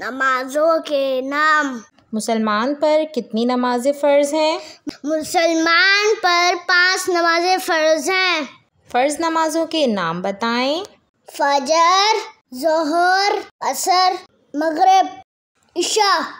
नमाजों के नाम मुसलमान पर कितनी नमाजें फ़र्ज हैं मुसलमान पर पांच नमाजें फ़र्ज हैं फ़र्ज नमाजों के नाम बताएं फजर जहर असर मगरब इशा